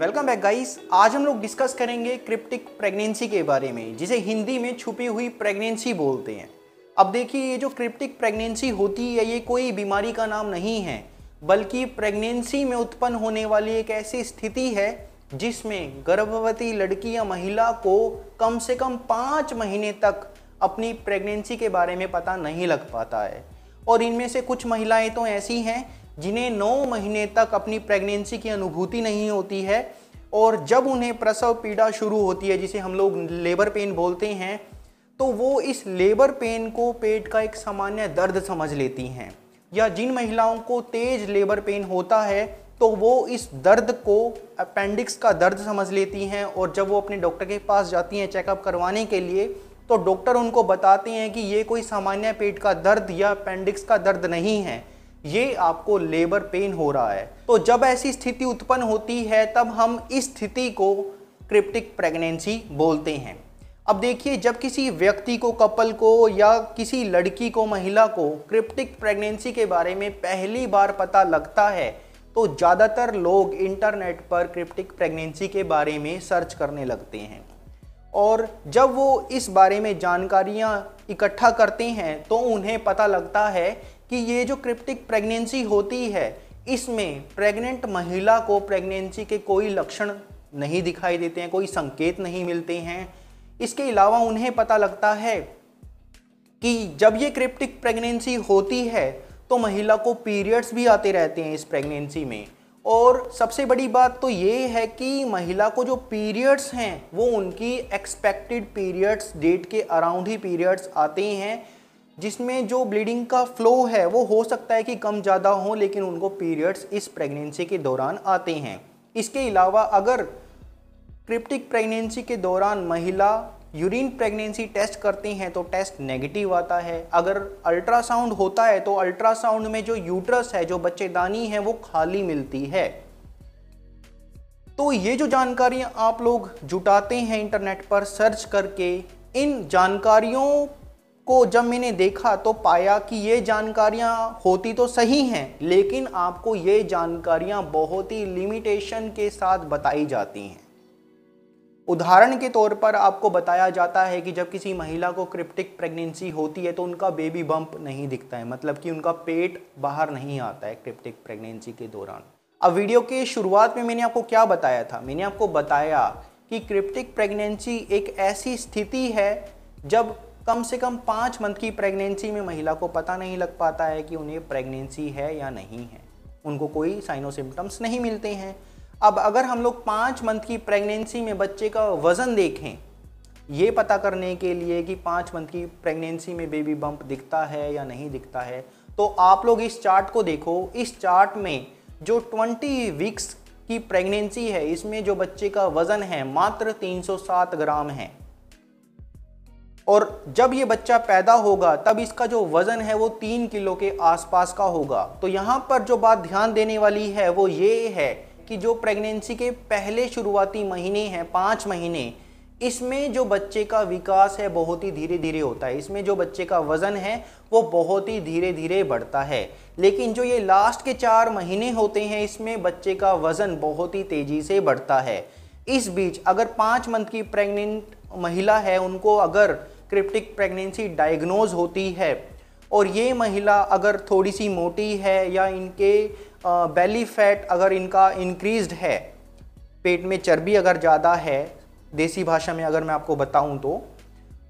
welcome back guys आज हम लोग डिस्कस करेंगे क्रिप्टिक प्रेगनेंसी के बारे में जिसे हिंदी में छुपी हुई प्रेगनेंसी बोलते हैं अब देखिए ये जो क्रिप्टिक प्रेगनेंसी होती है ये कोई बीमारी का नाम नहीं है बल्कि प्रेगनेंसी में उत्पन्न होने वाली एक ऐसी स्थिति है जिसमें गर्भवती लड़की या महिला को कम से कम पाँच महीने तक अपनी प्रेगनेंसी के बारे में पता नहीं लग पाता है और इनमें से कुछ महिलाएं तो ऐसी हैं जिन्हें नौ महीने तक अपनी प्रेगनेंसी की अनुभूति नहीं होती है और जब उन्हें प्रसव पीड़ा शुरू होती है जिसे हम लोग लेबर पेन बोलते हैं तो वो इस लेबर पेन को पेट का एक सामान्य दर्द समझ लेती हैं या जिन महिलाओं को तेज लेबर पेन होता है तो वो इस दर्द को अपेंडिक्स का दर्द समझ लेती हैं और जब वो अपने डॉक्टर के पास जाती हैं चेकअप करवाने के लिए तो डॉक्टर उनको बताते हैं कि ये कोई सामान्य पेट का दर्द या अपेंडिक्स का दर्द नहीं है ये आपको लेबर पेन हो रहा है तो जब ऐसी स्थिति उत्पन्न होती है तब हम इस स्थिति को क्रिप्टिक प्रेगनेंसी बोलते हैं अब देखिए जब किसी व्यक्ति को कपल को या किसी लड़की को महिला को क्रिप्टिक प्रेगनेंसी के बारे में पहली बार पता लगता है तो ज़्यादातर लोग इंटरनेट पर क्रिप्टिक प्रेगनेंसी के बारे में सर्च करने लगते हैं और जब वो इस बारे में जानकारियाँ इकट्ठा करते हैं तो उन्हें पता लगता है कि ये जो क्रिप्टिक प्रेगनेंसी होती है इसमें प्रेग्नेंट महिला को प्रेगनेंसी के कोई लक्षण नहीं दिखाई देते हैं कोई संकेत नहीं मिलते हैं इसके अलावा उन्हें पता लगता है कि जब ये क्रिप्टिक प्रेगनेंसी होती है तो महिला को पीरियड्स भी आते रहते हैं इस प्रेगनेंसी में और सबसे बड़ी बात तो ये है कि महिला को जो पीरियड्स हैं वो उनकी एक्सपेक्टेड पीरियड्स डेट के अराउंड ही पीरियड्स आते हैं जिसमें जो ब्लीडिंग का फ्लो है वो हो सकता है कि कम ज़्यादा हो लेकिन उनको पीरियड्स इस प्रेगनेंसी के दौरान आते हैं इसके अलावा अगर क्रिप्टिक प्रेगनेंसी के दौरान महिला यूरिन प्रेगनेंसी टेस्ट करती हैं तो टेस्ट नेगेटिव आता है अगर अल्ट्रासाउंड होता है तो अल्ट्रासाउंड में जो यूट्रस है जो बच्चेदानी है वो खाली मिलती है तो ये जो जानकारियाँ आप लोग जुटाते हैं इंटरनेट पर सर्च करके इन जानकारियों को जब मैंने देखा तो पाया कि ये जानकारियाँ होती तो सही हैं लेकिन आपको ये जानकारियाँ बहुत ही लिमिटेशन के साथ बताई जाती हैं उदाहरण के तौर पर आपको बताया जाता है कि जब किसी महिला को क्रिप्टिक प्रेगनेंसी होती है तो उनका बेबी बम्प नहीं दिखता है मतलब कि उनका पेट बाहर नहीं आता है क्रिप्टिक प्रेगनेंसी के दौरान अब वीडियो के शुरुआत में मैंने आपको क्या बताया था मैंने आपको बताया कि क्रिप्टिक प्रेगनेंसी एक ऐसी स्थिति है जब कम से कम पाँच मंथ की प्रेगनेंसी में महिला को पता नहीं लग पाता है कि उन्हें प्रेगनेंसी है या नहीं है उनको कोई साइनो सिम्टम्स नहीं मिलते हैं अब अगर हम लोग पाँच मंथ की प्रेगनेंसी में बच्चे का वज़न देखें ये पता करने के लिए कि पाँच मंथ की प्रेगनेंसी में बेबी बम्प दिखता है या नहीं दिखता है तो आप लोग इस चार्ट को देखो इस चार्ट में जो 20 वीक्स की प्रेगनेंसी है इसमें जो बच्चे का वज़न है मात्र 307 ग्राम है और जब ये बच्चा पैदा होगा तब इसका जो वज़न है वो तीन किलो के आसपास का होगा तो यहाँ पर जो बात ध्यान देने वाली है वो ये है कि जो प्रेगनेंसी के पहले शुरुआती महीने हैं पाँच महीने इसमें जो बच्चे का विकास है बहुत ही धीरे धीरे होता है इसमें जो बच्चे का वज़न है वो बहुत ही धीरे धीरे बढ़ता है लेकिन जो ये लास्ट के चार महीने होते हैं इसमें बच्चे का वज़न बहुत ही तेज़ी से बढ़ता है इस बीच अगर पाँच मंथ की प्रेग्नेंट महिला है उनको अगर क्रिप्टिक प्रेगनेंसी डायग्नोज होती है और ये महिला अगर थोड़ी सी मोटी है या इनके बेली फैट अगर इनका इंक्रीज्ड है पेट में चर्बी अगर ज़्यादा है देसी भाषा में अगर मैं आपको बताऊं तो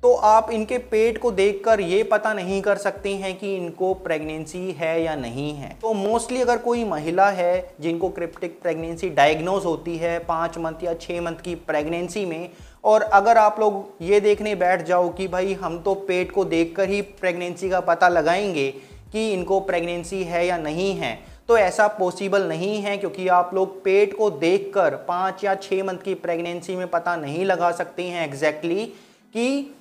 तो आप इनके पेट को देखकर ये पता नहीं कर सकते हैं कि इनको प्रेगनेंसी है या नहीं है तो मोस्टली अगर कोई महिला है जिनको क्रिप्टिक प्रेगनेंसी डायग्नोज होती है पाँच मंथ या छः मंथ की प्रेगनेंसी में और अगर आप लोग ये देखने बैठ जाओ कि भाई हम तो पेट को देखकर ही प्रेगनेंसी का पता लगाएंगे कि इनको प्रेगनेंसी है या नहीं है तो ऐसा पॉसिबल नहीं है क्योंकि आप लोग पेट को देखकर पाँच या छः मंथ की प्रेगनेंसी में पता नहीं लगा सकते हैं एग्जैक्टली exactly कि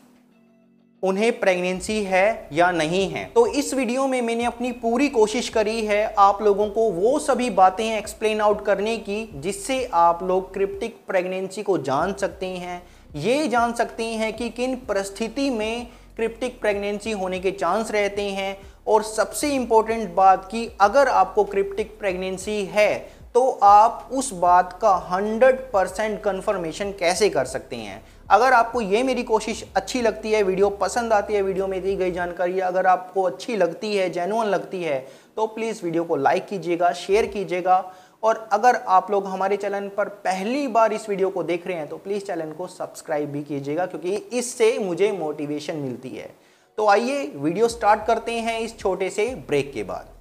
उन्हें प्रेगनेंसी है या नहीं है तो इस वीडियो में मैंने अपनी पूरी कोशिश करी है आप लोगों को वो सभी बातें एक्सप्लेन आउट करने की जिससे आप लोग क्रिप्टिक प्रेगनेंसी को जान सकते हैं ये जान सकती हैं कि किन परिस्थिति में क्रिप्टिक प्रेगनेंसी होने के चांस रहते हैं और सबसे इम्पोर्टेंट बात कि अगर आपको क्रिप्टिक प्रेगनेंसी है तो आप उस बात का 100 परसेंट कन्फर्मेशन कैसे कर सकते हैं अगर आपको ये मेरी कोशिश अच्छी लगती है वीडियो पसंद आती है वीडियो में दी गई जानकारी अगर आपको अच्छी लगती है जेनुअन लगती है तो प्लीज़ वीडियो को लाइक कीजिएगा शेयर कीजिएगा और अगर आप लोग हमारे चैनल पर पहली बार इस वीडियो को देख रहे हैं तो प्लीज़ चैनल को सब्सक्राइब भी कीजिएगा क्योंकि इससे मुझे मोटिवेशन मिलती है तो आइए वीडियो स्टार्ट करते हैं इस छोटे से ब्रेक के बाद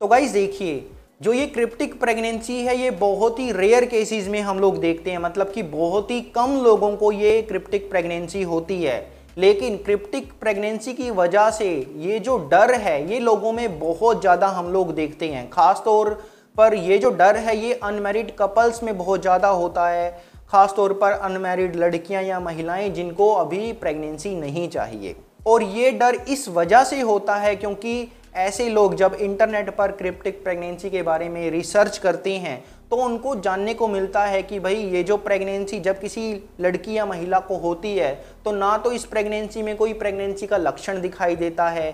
तो गाइज देखिए जो ये क्रिप्टिक प्रेगनेंसी है ये बहुत ही रेयर केसेस में हम लोग देखते हैं मतलब कि बहुत ही कम लोगों को ये क्रिप्टिक प्रेगनेंसी होती है लेकिन क्रिप्टिक प्रेगनेंसी की वजह से ये जो डर है ये लोगों में बहुत ज़्यादा हम लोग देखते हैं ख़ासतौर पर ये जो डर है ये अनमेरिड कपल्स में बहुत ज़्यादा होता है ख़ास तौर पर अनमेरिड लड़कियां या महिलाएं जिनको अभी प्रेगनेंसी नहीं चाहिए और ये डर इस वजह से होता है क्योंकि ऐसे लोग जब इंटरनेट पर क्रिप्टिक प्रेगनेंसी के बारे में रिसर्च करते हैं तो उनको जानने को मिलता है कि भाई ये जो प्रेगनेंसी जब किसी लड़की या महिला को होती है तो ना तो इस प्रेगनेंसी में कोई प्रेगनेंसी का लक्षण दिखाई देता है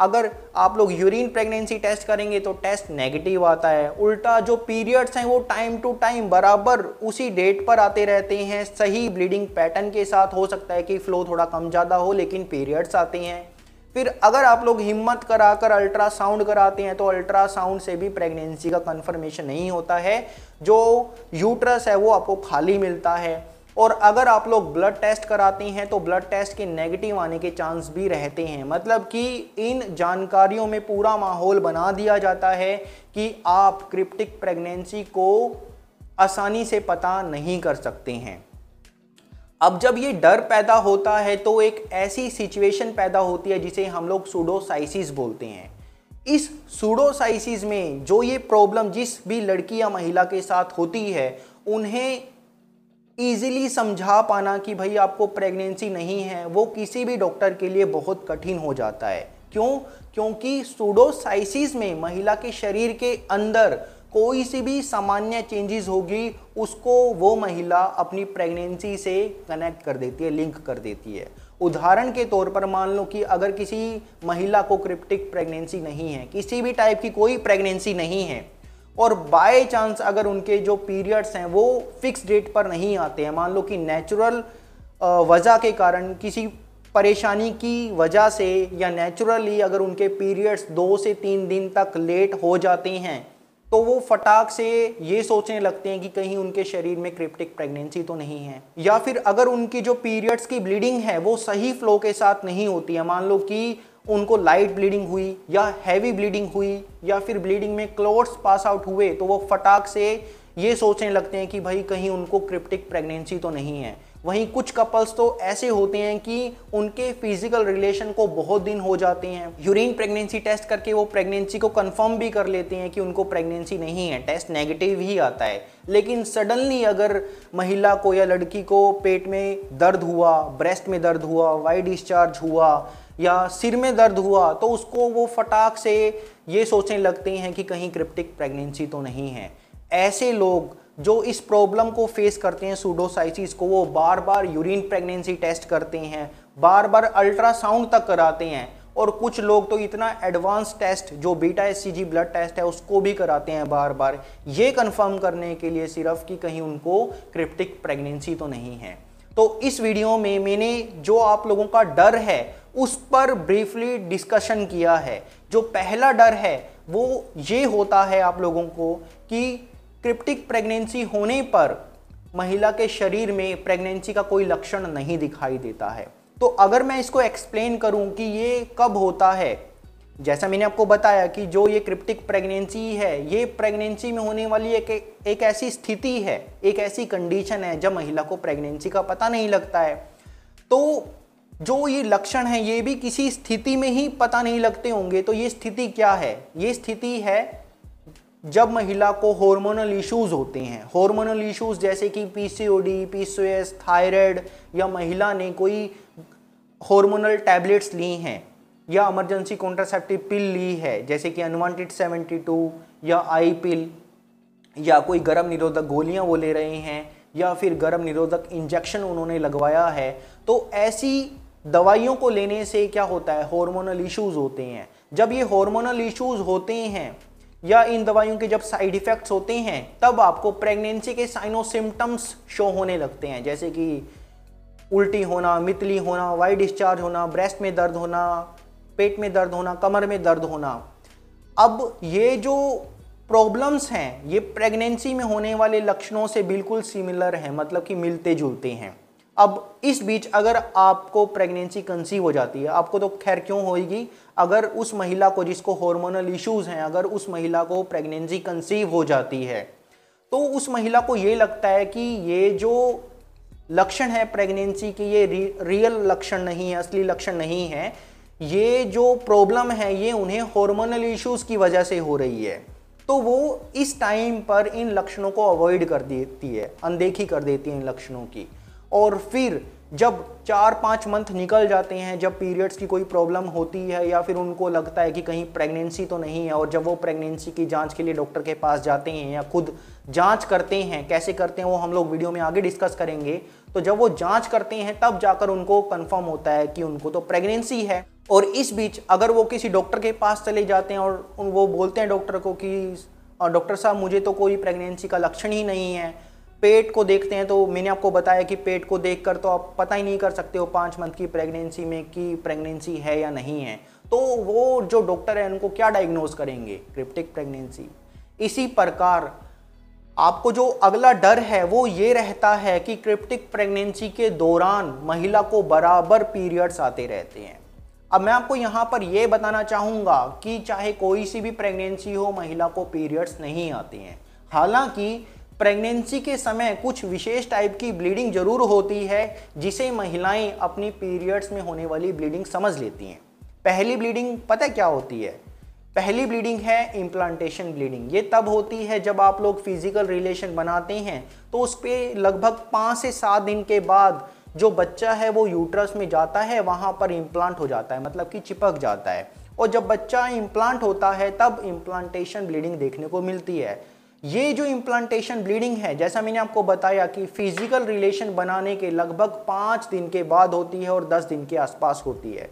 अगर आप लोग यूरिन प्रेगनेंसी टेस्ट करेंगे तो टेस्ट नेगेटिव आता है उल्टा जो पीरियड्स हैं वो टाइम टू टाइम बराबर उसी डेट पर आते रहते हैं सही ब्लीडिंग पैटर्न के साथ हो सकता है कि फ्लो थोड़ा कम ज़्यादा हो लेकिन पीरियड्स आते हैं फिर अगर आप लोग हिम्मत कराकर अल्ट्रासाउंड कराते हैं तो अल्ट्रासाउंड से भी प्रेगनेंसी का कंफर्मेशन नहीं होता है जो यूट्रस है वो आपको खाली मिलता है और अगर आप लोग ब्लड टेस्ट कराते हैं तो ब्लड टेस्ट के नेगेटिव आने के चांस भी रहते हैं मतलब कि इन जानकारियों में पूरा माहौल बना दिया जाता है कि आप क्रिप्टिक प्रेगनेंसी को आसानी से पता नहीं कर सकते हैं अब जब ये डर पैदा होता है तो एक ऐसी सिचुएशन पैदा होती है जिसे हम लोग सूडोसाइसिस बोलते हैं इस सूडोसाइसिस में जो ये प्रॉब्लम जिस भी लड़की या महिला के साथ होती है उन्हें ईजिली समझा पाना कि भाई आपको प्रेगनेंसी नहीं है वो किसी भी डॉक्टर के लिए बहुत कठिन हो जाता है क्यों क्योंकि सूडोसाइसिस में महिला के शरीर के अंदर कोई सी भी सामान्य चेंजेस होगी उसको वो महिला अपनी प्रेगनेंसी से कनेक्ट कर देती है लिंक कर देती है उदाहरण के तौर पर मान लो कि अगर किसी महिला को क्रिप्टिक प्रेगनेंसी नहीं है किसी भी टाइप की कोई प्रेगनेंसी नहीं है और बाय चांस अगर उनके जो पीरियड्स हैं वो फिक्स डेट पर नहीं आते हैं मान लो कि नेचुरल वजह के कारण किसी परेशानी की वजह से या नेचुरली अगर उनके पीरियड्स दो से तीन दिन तक लेट हो जाते हैं तो वो फटाक से ये सोचने लगते हैं कि कहीं उनके शरीर में क्रिप्टिक प्रेगनेंसी तो नहीं है या फिर अगर उनकी जो पीरियड्स की ब्लीडिंग है वो सही फ्लो के साथ नहीं होती है मान लो कि उनको लाइट ब्लीडिंग हुई या हैवी ब्लीडिंग हुई या फिर ब्लीडिंग में क्लोट्स पास आउट हुए तो वो फटाक से ये सोचने लगते हैं कि भाई कहीं उनको क्रिप्टिक प्रेगनेंसी तो नहीं है वहीं कुछ कपल्स तो ऐसे होते हैं कि उनके फिजिकल रिलेशन को बहुत दिन हो जाते हैं यूरिन प्रेगनेंसी टेस्ट करके वो प्रेगनेंसी को कंफर्म भी कर लेते हैं कि उनको प्रेगनेंसी नहीं है टेस्ट नेगेटिव ही आता है लेकिन सडनली अगर महिला को या लड़की को पेट में दर्द हुआ ब्रेस्ट में दर्द हुआ वाई डिस्चार्ज हुआ या सिर में दर्द हुआ तो उसको वो फटाक से ये सोचने लगते हैं कि कहीं क्रिप्टिक प्रेगनेंसी तो नहीं है ऐसे लोग जो इस प्रॉब्लम को फेस करते हैं सूडोसाइसिस को वो बार बार यूरिन प्रेगनेंसी टेस्ट करते हैं बार बार अल्ट्रासाउंड तक कराते हैं और कुछ लोग तो इतना एडवांस टेस्ट जो बीटा एस ब्लड टेस्ट है उसको भी कराते हैं बार बार ये कंफर्म करने के लिए सिर्फ कि कहीं उनको क्रिप्टिक प्रेगनेंसी तो नहीं है तो इस वीडियो में मैंने जो आप लोगों का डर है उस पर ब्रीफली डिस्कशन किया है जो पहला डर है वो ये होता है आप लोगों को कि क्रिप्टिक प्रेगनेंसी होने पर महिला के शरीर में प्रेगनेंसी का कोई लक्षण नहीं दिखाई देता है तो अगर मैं इसको एक्सप्लेन करूं कि ये कब होता है जैसा मैंने आपको बताया कि जो ये क्रिप्टिक प्रेगनेंसी है ये प्रेगनेंसी में होने वाली एक एक ऐसी स्थिति है एक ऐसी कंडीशन है जब महिला को प्रेगनेंसी का पता नहीं लगता है तो जो ये लक्षण है ये भी किसी स्थिति में ही पता नहीं लगते होंगे तो ये स्थिति क्या है ये स्थिति है जब महिला को हार्मोनल इश्यूज होते हैं हार्मोनल इश्यूज जैसे कि पीसीओडी, पीसीओएस, थायराइड या महिला ने कोई हार्मोनल टैबलेट्स ली हैं या इमरजेंसी कॉन्ट्रासेप्टिव पिल ली है जैसे कि अनवांटेड 72 या आई पिल या कोई गर्म निरोधक गोलियां वो ले रहे हैं या फिर गर्म निरोधक इंजेक्शन उन्होंने लगवाया है तो ऐसी दवाइयों को लेने से क्या होता है हॉर्मोनल इश्यूज होते हैं जब ये हॉर्मोनल इश्यूज होते हैं या इन दवाइयों के जब साइड इफ़ेक्ट्स होते हैं तब आपको प्रेगनेंसी के साइनो सिम्टम्स शो होने लगते हैं जैसे कि उल्टी होना मितली होना वाई डिस्चार्ज होना ब्रेस्ट में दर्द होना पेट में दर्द होना कमर में दर्द होना अब ये जो प्रॉब्लम्स हैं ये प्रेगनेंसी में होने वाले लक्षणों से बिल्कुल सिमिलर हैं मतलब कि मिलते जुलते हैं अब इस बीच अगर आपको प्रेगनेंसी कंसीव हो जाती है आपको तो खैर क्यों होगी अगर उस महिला को जिसको हॉर्मोनल इश्यूज हैं अगर उस महिला को प्रेगनेंसी कंसीव हो जाती है तो उस महिला को ये लगता है कि ये जो लक्षण है प्रेगनेंसी की ये रि, रियल लक्षण नहीं है असली लक्षण नहीं है ये जो प्रॉब्लम है ये उन्हें हॉर्मोनल इश्यूज की वजह से हो रही है तो वो इस टाइम पर इन लक्षणों को अवॉइड कर देती है अनदेखी कर देती है इन लक्षणों की और फिर जब चार पाँच मंथ निकल जाते हैं जब पीरियड्स की कोई प्रॉब्लम होती है या फिर उनको लगता है कि कहीं प्रेगनेंसी तो नहीं है और जब वो प्रेगनेंसी की जांच के लिए डॉक्टर के पास जाते हैं या खुद जांच करते हैं कैसे करते हैं वो हम लोग वीडियो में आगे डिस्कस करेंगे तो जब वो जांच करते हैं तब जाकर उनको कन्फर्म होता है कि उनको तो प्रेगनेंसी है और इस बीच अगर वो किसी डॉक्टर के पास चले जाते हैं और वो बोलते हैं डॉक्टर को कि डॉक्टर साहब मुझे तो कोई प्रेगनेंसी का लक्षण ही नहीं है पेट को देखते हैं तो मैंने आपको बताया कि पेट को देखकर तो आप पता ही नहीं कर सकते हो पाँच मंथ की प्रेगनेंसी में कि प्रेगनेंसी है या नहीं है तो वो जो डॉक्टर है उनको क्या डायग्नोज करेंगे क्रिप्टिक प्रेगनेंसी इसी प्रकार आपको जो अगला डर है वो ये रहता है कि क्रिप्टिक प्रेगनेंसी के दौरान महिला को बराबर पीरियड्स आते रहते हैं अब मैं आपको यहाँ पर यह बताना चाहूँगा कि चाहे कोई सी भी प्रेगनेंसी हो महिला को पीरियड्स नहीं आते हैं हालांकि प्रेगनेंसी के समय कुछ विशेष टाइप की ब्लीडिंग जरूर होती है जिसे महिलाएं अपनी पीरियड्स में होने वाली ब्लीडिंग समझ लेती हैं पहली ब्लीडिंग पता क्या होती है पहली ब्लीडिंग है इम्प्लांटेशन ब्लीडिंग ये तब होती है जब आप लोग फिजिकल रिलेशन बनाते हैं तो उस पर लगभग पाँच से सात दिन के बाद जो बच्चा है वो यूट्रस में जाता है वहाँ पर इम्प्लांट हो जाता है मतलब कि चिपक जाता है और जब बच्चा इम्प्लांट होता है तब इम्प्लांटेशन ब्लीडिंग देखने को मिलती है ये जो इम्प्लांटेशन ब्लीडिंग है जैसा मैंने आपको बताया कि फिजिकल रिलेशन बनाने के लगभग पांच दिन के बाद होती है और दस दिन के आसपास होती है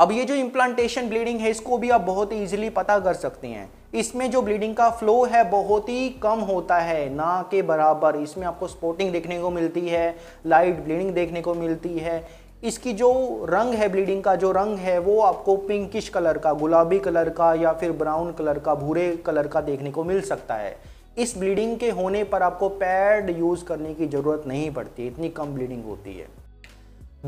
अब ये जो इम्प्लांटेशन ब्लीडिंग है इसको भी आप बहुत ही ईजिली पता कर सकते हैं इसमें जो ब्लीडिंग का फ्लो है बहुत ही कम होता है ना के बराबर इसमें आपको स्पोर्टिंग देखने को मिलती है लाइट ब्लीडिंग देखने को मिलती है इसकी जो रंग है ब्लीडिंग का जो रंग है वो आपको पिंकिश कलर का गुलाबी कलर का या फिर ब्राउन कलर का भूरे कलर का देखने को मिल सकता है इस ब्लीडिंग के होने पर आपको पैड यूज़ करने की ज़रूरत नहीं पड़ती इतनी कम ब्लीडिंग होती है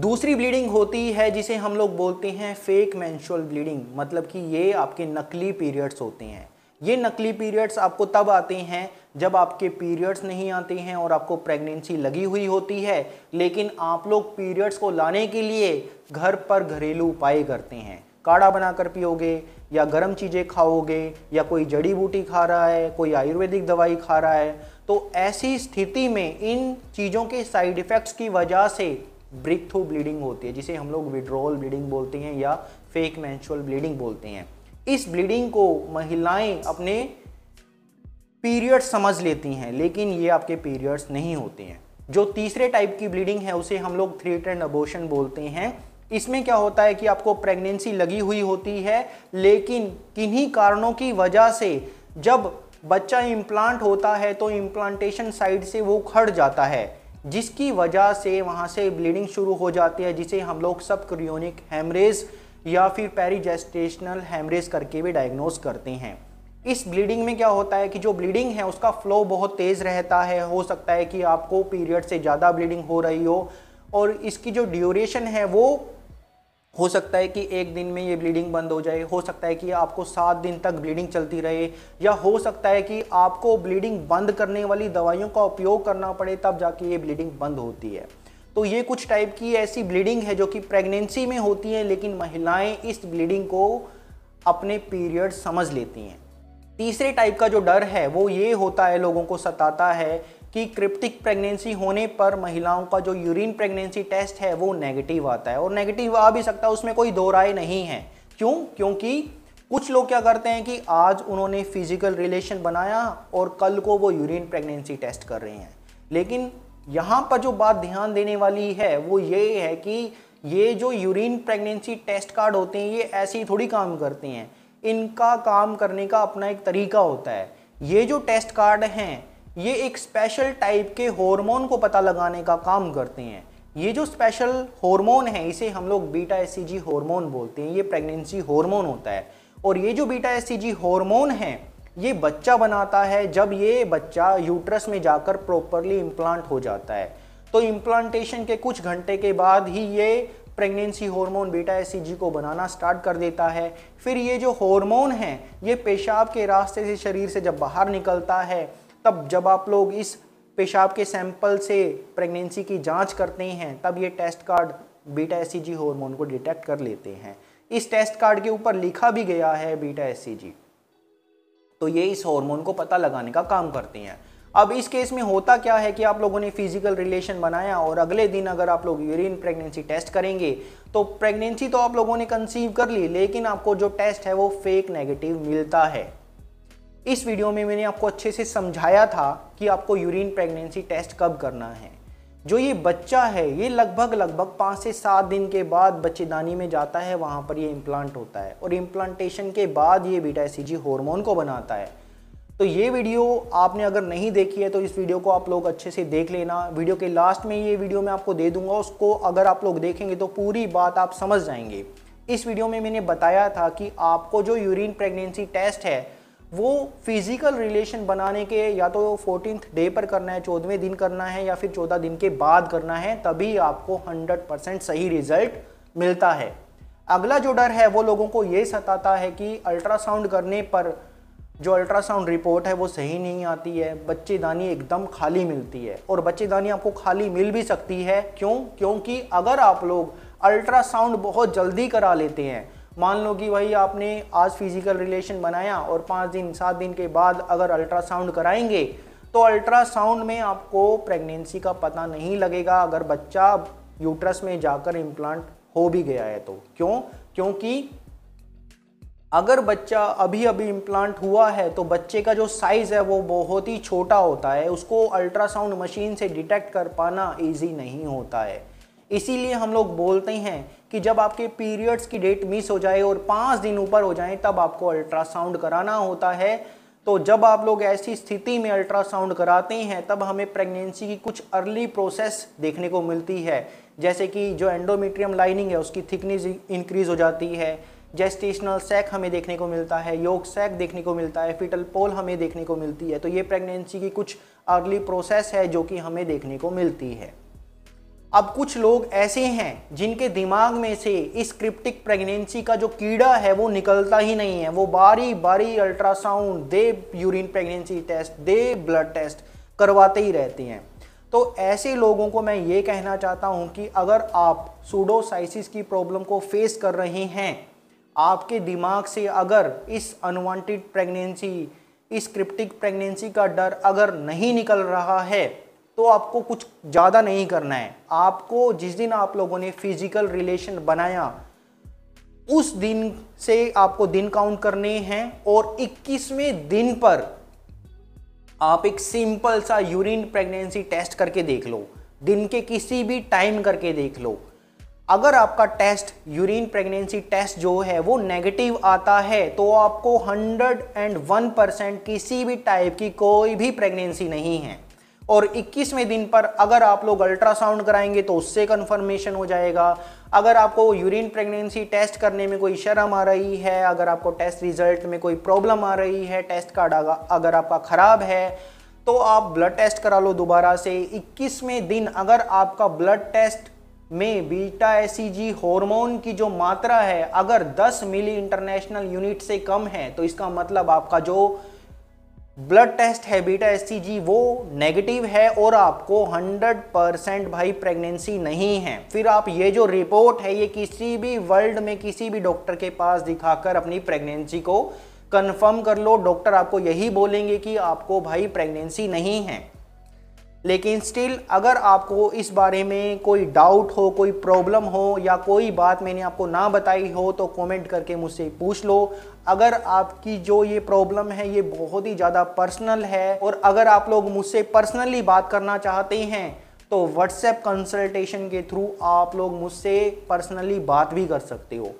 दूसरी ब्लीडिंग होती है जिसे हम लोग बोलते हैं फेक मैंशुअल ब्लीडिंग मतलब कि ये आपके नकली पीरियड्स होते हैं ये नकली पीरियड्स आपको तब आते हैं जब आपके पीरियड्स नहीं आते हैं और आपको प्रेगनेंसी लगी हुई होती है लेकिन आप लोग पीरियड्स को लाने के लिए घर पर घरेलू उपाय करते हैं काढ़ा बनाकर पियोगे या गर्म चीज़ें खाओगे या कोई जड़ी बूटी खा रहा है कोई आयुर्वेदिक दवाई खा रहा है तो ऐसी स्थिति में इन चीज़ों के साइड इफ़ेक्ट्स की वजह से ब्रिक थ्रू ब्लीडिंग होती है जिसे हम लोग विड्रोल ब्लीडिंग बोलते हैं या फेक मैंशुअल ब्लीडिंग बोलते हैं इस ब्लीडिंग को महिलाएं अपने पीरियड समझ लेती हैं लेकिन ये आपके पीरियड्स नहीं होते हैं जो तीसरे टाइप की ब्लीडिंग है उसे हम लोग थ्रेटन अबोशन बोलते हैं इसमें क्या होता है कि आपको प्रेगनेंसी लगी हुई होती है लेकिन किन्हीं कारणों की वजह से जब बच्चा इम्प्लांट होता है तो इम्प्लांटेशन साइड से वो खड़ जाता है जिसकी वजह से वहाँ से ब्लीडिंग शुरू हो जाती है जिसे हम लोग सब क्रियोनिक हेमरेज या फिर पेरीजेस्टेशनल हेमरेज करके भी डायग्नोज करते हैं इस ब्लीडिंग में क्या होता है कि जो ब्लीडिंग है उसका फ्लो बहुत तेज़ रहता है हो सकता है कि आपको पीरियड से ज़्यादा ब्लीडिंग हो रही हो और इसकी जो ड्यूरेशन है वो हो सकता है कि एक दिन में ये ब्लीडिंग बंद हो जाए हो सकता है कि आपको सात दिन तक ब्लीडिंग चलती रहे या हो सकता है कि आपको ब्लीडिंग बंद करने वाली दवाइयों का उपयोग करना पड़े तब जाके ये ब्लीडिंग बंद होती है तो ये कुछ टाइप की ऐसी ब्लीडिंग है जो कि प्रेगनेंसी में होती है लेकिन महिलाएं इस ब्लीडिंग को अपने पीरियड समझ लेती हैं तीसरे टाइप का जो डर है वो ये होता है लोगों को सताता है कि क्रिप्टिक प्रेगनेंसी होने पर महिलाओं का जो यूरिन प्रेगनेंसी टेस्ट है वो नेगेटिव आता है और नेगेटिव आ भी सकता है उसमें कोई दो राय नहीं है क्यों क्योंकि कुछ लोग क्या करते हैं कि आज उन्होंने फिजिकल रिलेशन बनाया और कल को वो यूरिन प्रेगनेंसी टेस्ट कर रहे हैं लेकिन यहाँ पर जो बात ध्यान देने वाली है वो ये है कि ये जो यूरिन प्रेगनेंसी टेस्ट कार्ड होते हैं ये ऐसे ही थोड़ी काम करते हैं इनका काम करने का अपना एक तरीका होता है ये जो टेस्ट कार्ड हैं ये एक स्पेशल टाइप के हार्मोन को पता लगाने का काम करते हैं ये जो स्पेशल हार्मोन है इसे हम लोग बीटा एस सी बोलते हैं ये प्रेगनेंसी हार्मोन होता है और ये जो बीटा एस सी है ये बच्चा बनाता है जब ये बच्चा यूट्रस में जाकर प्रॉपरली इम्प्लांट हो जाता है तो इम्प्लांटेशन के कुछ घंटे के बाद ही ये प्रेगनेंसी हार्मोन बेटा एस को बनाना स्टार्ट कर देता है फिर ये जो हार्मोन है ये पेशाब के रास्ते से शरीर से जब बाहर निकलता है तब जब आप लोग इस पेशाब के सैंपल से प्रेगनेंसी की जांच करते हैं तब ये test card beta S hormone को डिटेक्ट कर लेते हैं इस टेस्ट कार्ड के ऊपर लिखा भी गया है बीटा एस तो ये इस हॉर्मोन को पता लगाने का काम करते हैं अब इस केस में होता क्या है कि आप लोगों ने फिजिकल रिलेशन बनाया और अगले दिन अगर आप लोग यूरिन प्रेगनेंसी टेस्ट करेंगे तो प्रेगनेंसी तो आप लोगों ने कंसीव कर ली लेकिन आपको जो टेस्ट है वो फेक नेगेटिव मिलता है इस वीडियो में मैंने आपको अच्छे से समझाया था कि आपको यूरिन प्रेगनेंसी टेस्ट कब करना है जो ये बच्चा है ये लगभग लगभग पाँच से सात दिन के बाद बच्चेदानी में जाता है वहाँ पर ये इम्प्लांट होता है और इम्प्लांटेशन के बाद ये बीटा एस हार्मोन को बनाता है तो ये वीडियो आपने अगर नहीं देखी है तो इस वीडियो को आप लोग अच्छे से देख लेना वीडियो के लास्ट में ये वीडियो मैं आपको दे दूंगा उसको अगर आप लोग देखेंगे तो पूरी बात आप समझ जाएंगे इस वीडियो में मैंने बताया था कि आपको जो यूरिन प्रेगनेंसी टेस्ट है वो फिजिकल रिलेशन बनाने के या तो फोर्टीन डे पर करना है चौदहवें दिन करना है या फिर चौदह दिन के बाद करना है तभी आपको हंड्रेड परसेंट सही रिजल्ट मिलता है अगला जो डर है वो लोगों को ये सताता है कि अल्ट्रासाउंड करने पर जो अल्ट्रासाउंड रिपोर्ट है वो सही नहीं आती है बच्चेदानी एकदम खाली मिलती है और बच्चेदानी आपको खाली मिल भी सकती है क्यों क्योंकि अगर आप लोग अल्ट्रासाउंड बहुत जल्दी करा लेते हैं मान लो कि भाई आपने आज फिजिकल रिलेशन बनाया और पाँच दिन सात दिन के बाद अगर अल्ट्रासाउंड कराएंगे तो अल्ट्रासाउंड में आपको प्रेगनेंसी का पता नहीं लगेगा अगर बच्चा यूट्रस में जाकर इम्प्लांट हो भी गया है तो क्यों क्योंकि अगर बच्चा अभी अभी इम्प्लांट हुआ है तो बच्चे का जो साइज़ है वो बहुत ही छोटा होता है उसको अल्ट्रासाउंड मशीन से डिटेक्ट कर पाना ईजी नहीं होता है इसीलिए हम लोग बोलते हैं कि जब आपके पीरियड्स की डेट मिस हो जाए और पाँच दिन ऊपर हो जाए तब आपको अल्ट्रासाउंड कराना होता है तो जब आप लोग ऐसी स्थिति में अल्ट्रासाउंड कराते हैं तब हमें प्रेगनेंसी की कुछ अर्ली प्रोसेस देखने को मिलती है जैसे कि जो एंडोमीट्रियम लाइनिंग है उसकी थिकनेस इंक्रीज़ हो जाती है जेस्टेशनल सेक हमें देखने को मिलता है योग सेक देखने को मिलता है फिटल पोल हमें देखने को मिलती है तो ये प्रेगनेंसी की कुछ अर्ली प्रोसेस है जो कि हमें देखने को मिलती है अब कुछ लोग ऐसे हैं जिनके दिमाग में से इस क्रिप्टिक प्रेगनेंसी का जो कीड़ा है वो निकलता ही नहीं है वो बारी बारी अल्ट्रासाउंड दे यूरिन प्रेगनेंसी टेस्ट दे ब्लड टेस्ट करवाते ही रहते हैं तो ऐसे लोगों को मैं ये कहना चाहता हूँ कि अगर आप सूडोसाइसिस की प्रॉब्लम को फेस कर रहे हैं आपके दिमाग से अगर इस अनवांटेड प्रेगनेंसी इस क्रिप्टिक प्रेगनेंसी का डर अगर नहीं निकल रहा है तो आपको कुछ ज़्यादा नहीं करना है आपको जिस दिन आप लोगों ने फिजिकल रिलेशन बनाया उस दिन से आपको दिन काउंट करने हैं और 21वें दिन पर आप एक सिंपल सा यूरिन प्रेगनेंसी टेस्ट करके देख लो दिन के किसी भी टाइम करके देख लो अगर आपका टेस्ट यूरिन प्रेगनेंसी टेस्ट जो है वो नेगेटिव आता है तो आपको 101 परसेंट किसी भी टाइप की कोई भी प्रेगनेंसी नहीं है और 21वें दिन पर अगर आप लोग अल्ट्रासाउंड कराएंगे तो उससे कन्फर्मेशन हो जाएगा अगर आपको यूरिन प्रेगनेंसी टेस्ट करने में कोई शर्म आ रही है अगर आपको टेस्ट रिजल्ट में कोई प्रॉब्लम आ रही है टेस्ट कार्ड अगर आपका ख़राब है तो आप ब्लड टेस्ट करा लो दोबारा से 21वें दिन अगर आपका ब्लड टेस्ट में बीटा एस हार्मोन e की जो मात्रा है अगर 10 मिली इंटरनेशनल यूनिट से कम है तो इसका मतलब आपका जो ब्लड टेस्ट है बीटा एस e वो नेगेटिव है और आपको 100 परसेंट भाई प्रेगनेंसी नहीं है फिर आप ये जो रिपोर्ट है ये किसी भी वर्ल्ड में किसी भी डॉक्टर के पास दिखाकर अपनी प्रेगनेंसी को कन्फर्म कर लो डॉक्टर आपको यही बोलेंगे कि आपको भाई प्रेगनेंसी नहीं है लेकिन स्टिल अगर आपको इस बारे में कोई डाउट हो कोई प्रॉब्लम हो या कोई बात मैंने आपको ना बताई हो तो कमेंट करके मुझसे पूछ लो अगर आपकी जो ये प्रॉब्लम है ये बहुत ही ज़्यादा पर्सनल है और अगर आप लोग मुझसे पर्सनली बात करना चाहते हैं तो व्हाट्सएप कंसल्टेशन के थ्रू आप लोग मुझसे पर्सनली बात भी कर सकते हो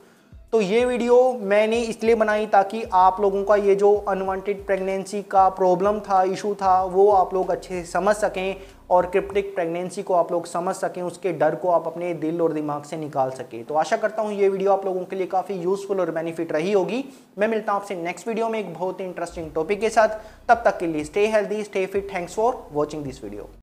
तो ये वीडियो मैंने इसलिए बनाई ताकि आप लोगों का ये जो अनवांटेड प्रेगनेंसी का प्रॉब्लम था इशू था वो आप लोग अच्छे से समझ सकें और क्रिप्टिक प्रेगनेंसी को आप लोग समझ सकें उसके डर को आप अपने दिल और दिमाग से निकाल सकें तो आशा करता हूँ ये वीडियो आप लोगों के लिए काफ़ी यूज़फुल और बेनिफिट रही होगी मैं मिलता हूँ आपसे नेक्स्ट वीडियो में एक बहुत ही इंटरेस्टिंग टॉपिक के साथ तब तक के लिए stay healthy stay fit thanks for watching this video